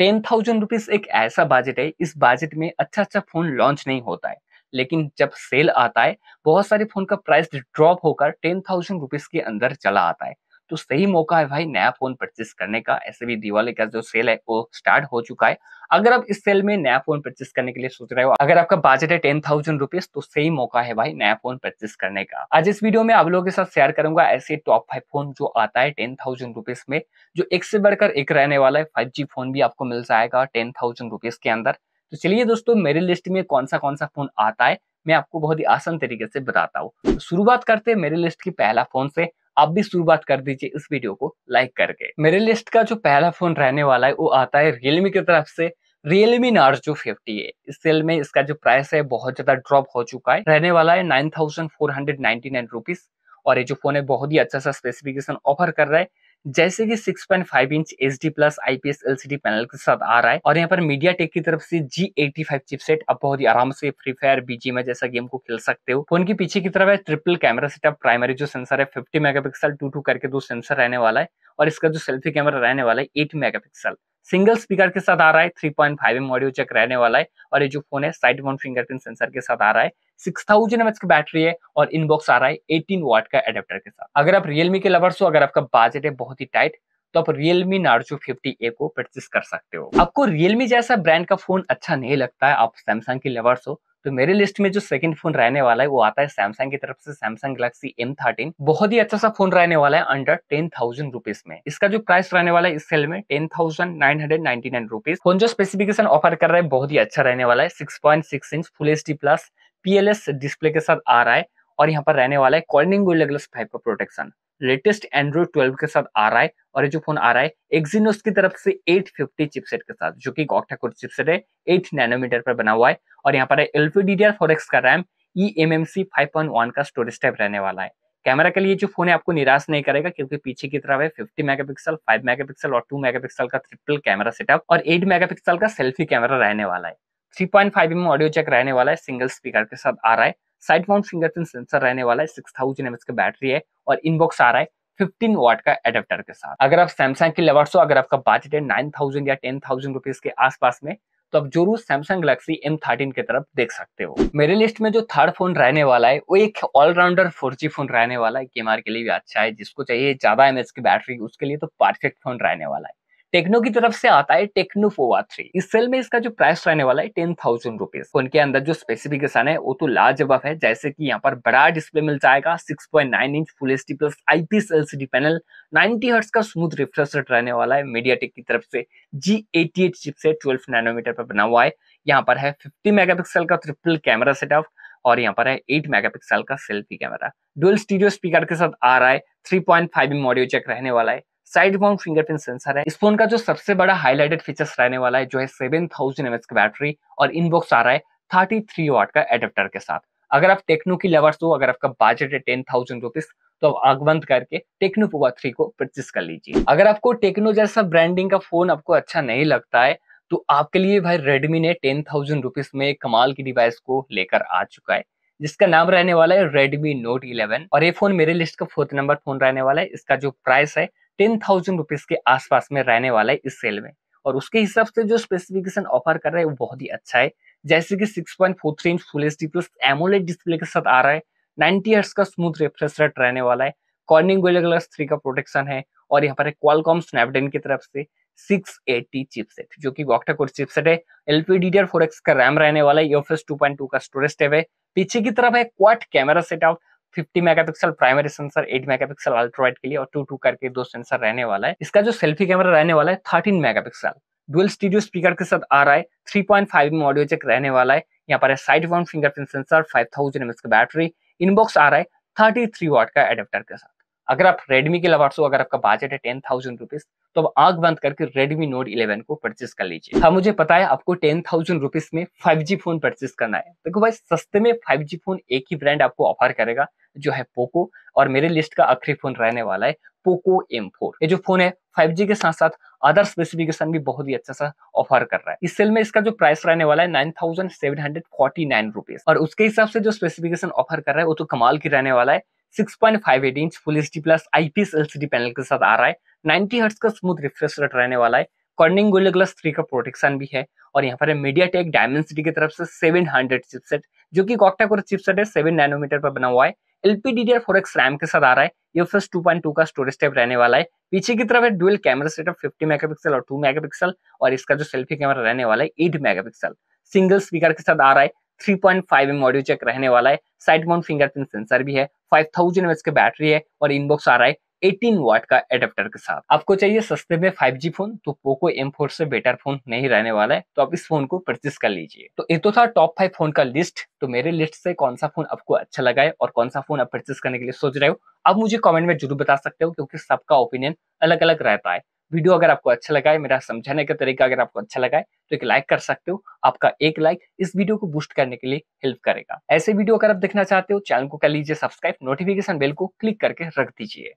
ten thousand rupees एक ऐसा budget है इस बजट में अच्छा अच्छा फोन लॉन्च नहीं होता है लेकिन जब सेल आता है बहुत सारे फोन का प्राइस ड्रॉप होकर टेन थाउजेंड रुपीज के अंदर चला आता है तो सही मौका है भाई नया फोन परचेस करने का ऐसे भी दिवाली का जो सेल है वो स्टार्ट हो चुका है अगर आप इस सेल में नया फोन परचेस करने के लिए सोच रहे हो अगर आपका बजट है टेन थाउजेंड रुपीज तो सही मौका है भाई नया फोन परचेस करने का आज इस वीडियो में आप लोगों के साथ शेयर करूंगा ऐसे टॉप फाइव फोन जो आता है टेन थाउजेंड रुपीज में जो एक से बढ़कर एक रहने वाला है फाइव जी फोन भी आपको मिल जाएगा टेन थाउजेंड रुपीज के अंदर तो चलिए दोस्तों मेरी लिस्ट में कौन सा कौन सा फोन आता है मैं आपको बहुत ही आसान तरीके से बताता हूँ तो शुरुआत करते हैं मेरी लिस्ट की पहला फोन से आप भी शुरुआत कर दीजिए इस वीडियो को लाइक करके मेरे लिस्ट का जो पहला फोन रहने वाला है वो आता है रियलमी की तरफ से रियलमी नार्जो फिफ्टी है इस सेल में इसका जो प्राइस है बहुत ज्यादा ड्रॉप हो चुका है रहने वाला है nine thousand four hundred ninety nine rupees और ये जो फोन है बहुत ही अच्छा सा स्पेसिफिकेशन ऑफर कर रहा है जैसे कि 6.5 inch H D plus IPS LCD panel के साथ आ रहा है और यहाँ पर मीडिया टेक की तरफ से जी एटी फाइव चिपसेट आप बहुत ही आराम से फ्री फायर बीजी में जैसा गेम को खेल सकते हो फोन के पीछे की तरफ है ट्रिपल कैमरा सेटअप प्राइमरी जो सेंसर है फिफ्टी मेगापिक्सल टू टू करके दो सेंसर रहने वाला है और इसका जो सेल्फी कैमरा रहने वाला है एट मेगापिक्सल सिंगल स्पीकर के साथ आ रहा है three point five M audio jack रहने वाला है और ये जो फोन है साइड वन फिंगरप्रिंट सेंसर के साथ आ रहा है सिक्स थाउजेंड एमएच की बैटरी है और इनबॉक्स आ रहा है एटीन वाट का एडेप्टर के साथ अगर आप रियलमी के लवर्स हो अगर आपका बजट है बहुत ही टाइट तो आप रियलमी नार्जो फिफ्टी ए को परचेस कर सकते हो आपको रियलमी जैसा ब्रांड का फोन अच्छा नहीं लगता है आप सैमसंग के लवर्स हो तो मेरे लिस्ट में जो सेकंड फोन रहने वाला है वो आता है सैमसंग की तरफ से सैमसंग गैलेक्सी एम थर्टीन बहुत ही अच्छा सा फोन रहने वाला है अंडर टेन थाउजेंड रुपीज में इसका जो प्राइस रहने वाला है इस सेल में ten thousand nine hundred ninety nine rupees phone जो स्पेसिफिकेशन ऑफर कर रहा है बहुत ही अच्छा रहने वाला है six point six inch full H D plus PLS display के साथ आ रहा है और यहाँ पर रहने वाला है कॉर्निंग गोल्ड ग्लास फाइव का प्रोटेक्शन लेटेस्ट एंड्रॉइड 12 के साथ आ रहा है और ये जो फोन आ रहा है एक्जीनोस की तरफ से 850 चिपसेट के साथ जो कि गॉक्टा कोर चिपसेट है 8 नैनोमीटर पर बना हुआ है और यहाँ पर है एल पी डी का RAM E M M C five point one का स्टोरेज टाइप रहने वाला है कैमरा के लिए जो फोन है आपको निराश नहीं करेगा क्योंकि पीछे की तरफ है 50 मेगापिक्सल 5 मेगापिक्सल और 2 मेगापिक्सल का ट्रिपल कैमरा सेटअप और 8 मेगापिक्सल का सेल्फी कैमरा रहने वाला है 3.5 पॉइंट ऑडियो चेक रहने वाला है सिंगल स्पीकर के साथ आ रहा है साइड माउंट फिंगरप्रिंट सेंसर रहने वाला है सिक्स थाउजेंड एमएच की बैटरी है और इनबॉक्स आ रहा है 15 वाट का एडेप्टर के साथ अगर आप सैमसंग के लेवर्स हो अगर आपका बजट है 9000 या 10000 रुपीस के आसपास में तो आप जरूर सैमसंग गलेक्सी M13 थर्टीन की तरफ देख सकते हो मेरे लिस्ट में जो थर्ड फोन रहने वाला है वो एक ऑलराउंडर फोर जी फोन रहने वाला है गेमर के लिए भी अच्छा है जिसको चाहिए ज्यादा एम की बैटरी उसके लिए तो परफेक्ट फोन रहने वाला है टेक्नो की तरफ से आता है टेक्नो फोवा थ्री इस सेल में इसका जो प्राइस रहने वाला है टेन थाउजेंड रुपीज फोन के अंदर जो स्पेसिफिकेशन है वो तो लाजवाब है जैसे कि यहाँ पर बड़ा डिस्प्ले मिल जाएगा six point nine inch full H D plus IPS LCD panel 90 hertz का स्मूथ रिफ्रेश रेट रहने वाला है मीडिया की तरफ से जी एटी एट चिप से ट्वेल्व नाइनोमीटर पर बना हुआ है यहाँ पर है फिफ्टी मेगा का ट्रिपल कैमरा सेटअप और यहाँ पर है एट मेगा का selfie camera dual stereo speaker के साथ आ रहा है three point five M audio check रहने वाला है साइड माउंट फिंगरप्रिंट सेंसर है इस फोन का जो सबसे बड़ा हाईलाइटेड फीचर्स रहने वाला है जो है सेवन थाउजेंड की बैटरी और इनबॉक्स आ रहा है थर्टी थ्री वाट का एडेप्टर के साथ अगर आप टेक्नो की लवर्स हो अगर आपका बजट है टेन थाउजेंड रुपीज तो आप आगवंत करके टेक्नो पोवा थ्री को परचेस कर लीजिए अगर आपको टेक्नो जैसा ब्रांडिंग का फोन आपको अच्छा नहीं लगता है तो आपके लिए भाई रेडमी ने टेन थाउजेंड रुपीज में कमाल की डिवाइस को लेकर आ चुका है जिसका नाम रहने वाला है रेडमी नोट इलेवन और ये फोन मेरे लिस्ट का फोर्थ नंबर फोन रहने वाला है इसका जो प्राइस है टेन थाउजेंड रुपीज के आसपास में रहने वाला है इस सेल में और उसके हिसाब से जो स्पेसिफिकेशन ऑफर कर रहा है वो बहुत ही अच्छा है जैसे कि 6.43 inch full H plus AMOLED display के साथ आ रहा है नाइनटी हर्ट्स का स्मूथ रिफ्रेश रेट रहने वाला है कॉर्निंग गोले ग्लास थ्री का प्रोटेक्शन है और यहाँ पर है क्वालकॉम स्नैपड्रैगन की तरफ से 680 चिपसेट जो कि ऑक्टा कोर चिपसेट है फोर एक्स का रैम रहने वाला है का स्टोरेज है पीछे की तरफ है quad camera setup 50 megapixel primary sensor 8 megapixel ultrawide के लिए और टू टू करके दो सेंसर रहने वाला है इसका जो सेल्फी कैमरा रहने वाला है 13 मेगापिक्सल डुअल स्टूडियो स्पीकर के साथ आ रहा है 3.5 पॉइंट फाइव ऑडियो चेक रहने वाला है यहाँ पर है side one fingerprint sensor 5000 thousand का बैटरी इनबॉक्स आ रहा है थर्टी थ्री का एडेप्टर के साथ अगर आप रेडमी के लवर्स हो अगर आपका बजट है टेन थाउजेंड रुपीज तो आग बंद करके रेडमी नोट इलेवन को परचेस कर लीजिए हाँ मुझे पता है आपको टेन थाउजेंड रुपीज में फाइव जी फोन परचेस करना है देखो तो भाई सस्ते में फाइव जी फोन एक ही ब्रांड आपको ऑफर करेगा जो है पोको और मेरे लिस्ट का आखिरी फोन रहने वाला है पोको एम फोर ये जो फोन है 5G के साथ साथ अदर स्पेसिफिकेशन भी बहुत ही अच्छा सा ऑफर कर रहा है इस सेल में इसका जो प्राइस रहने वाला है nine thousand seven hundred forty nine rupees और उसके हिसाब से जो स्पेसिफिकेशन ऑफर कर रहा है वो तो कमाल की रहने वाला है 6.58 inch full H D plus IPS LCD panel के साथ आ रहा है नाइनटी हर्ट्स का स्मूथ रिफ्रेश रेट रहने वाला है कॉर्निंग गोले ग्लास थ्री का प्रोटेक्शन भी है और यहाँ पर मीडिया टेक डायमेंसिटी की तरफ से सेवन हंड्रेड चिपसेट जो की कॉक्टा कोर चिपसेट है सेवन नाइनोमीटर पर बना हुआ है एलपीडीडीआर फोर एक्स रैम के साथ आ रहा है ये फिर टू पॉइंट टू का स्टोरेज टाइप रहने वाला है पीछे की तरफ है dual camera setup fifty megapixel और टू मेगापिक्सल और इसका जो सेल्फी कैमरा रहने वाला है एट मेगापिक्सल सिंगल स्पीकर के साथ आ रहा है three point five M audio jack रहने वाला है साइड माउंट फिंगरप्रिंट सेंसर भी है फाइव थाउजेंड एम की बैटरी है और इनबॉक्स आ रहा है 18 वाट का एडेप्टर के साथ आपको चाहिए सस्ते में 5G फोन तो पोको M4 से बेटर फोन नहीं रहने वाला है तो आप इस फोन को परचेस कर लीजिए तो ये तो था टॉप फाइव फोन का लिस्ट तो मेरे लिस्ट से कौन सा फोन आपको अच्छा लगा है और कौन सा फोन आप परचेस करने के लिए सोच रहे हो आप मुझे कॉमेंट में जरूर बता सकते हो क्योंकि सबका ओपिनियन अलग अलग रहता है वीडियो अगर आपको अच्छा लगा है मेरा समझाने का तरीका अगर आपको अच्छा लगा है तो एक लाइक कर सकते हो आपका एक लाइक इस वीडियो को बूस्ट करने के लिए हेल्प करेगा ऐसे वीडियो अगर आप देखना चाहते हो चैनल को कर लीजिए सब्सक्राइब नोटिफिकेशन बेल को क्लिक करके रख दीजिए